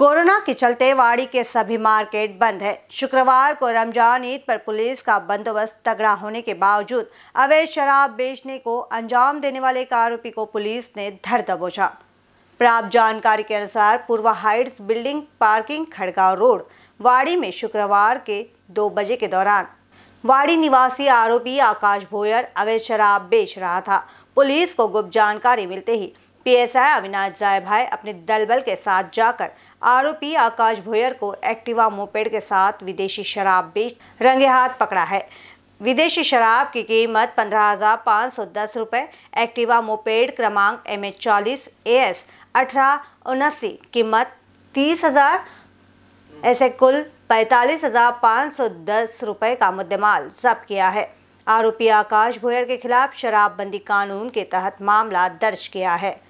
corona के चलते वाड़ी के सभी मार्केट बंद है शुक्रवार को रमजान ईद पर पुलिस का बंदोबस्त तगड़ा होने के बावजूद अवैध शराब बेचने को अंजाम देने वाले एक आरोपी को पुलिस ने धर दबोचा प्राप्त जानकारी के अनुसार Purva heights building parking Khadgaon road Wadi में शुक्रवार के दो बजे के दौरान वाड़ी निवासी आरोपी आकाश भोयर अवैध शराब बेच रहा था पुलिस को गुप्त जानकारी मिलते ही पीएसआई अविनाश जाय भाई अपने दलबल के साथ जाकर आरोपी आकाश भोयर को एक्टिवा मोपेड के साथ विदेशी शराब बेच रंगे हाथ पकड़ा है विदेशी शराब की कीमत पंद्रह हजार पाँच सौ दस एक्टिवा मोपेड क्रमांक एम एच चालीस ए एस अठारह उन्नासी कीमत तीस हजार ऐसे कुल पैतालीस हजार पाँच सौ दस रुपये का मुद्देमाल जब्त किया है आरोपी आकाश भोयर के खिलाफ शराबबंदी कानून के तहत मामला दर्ज किया है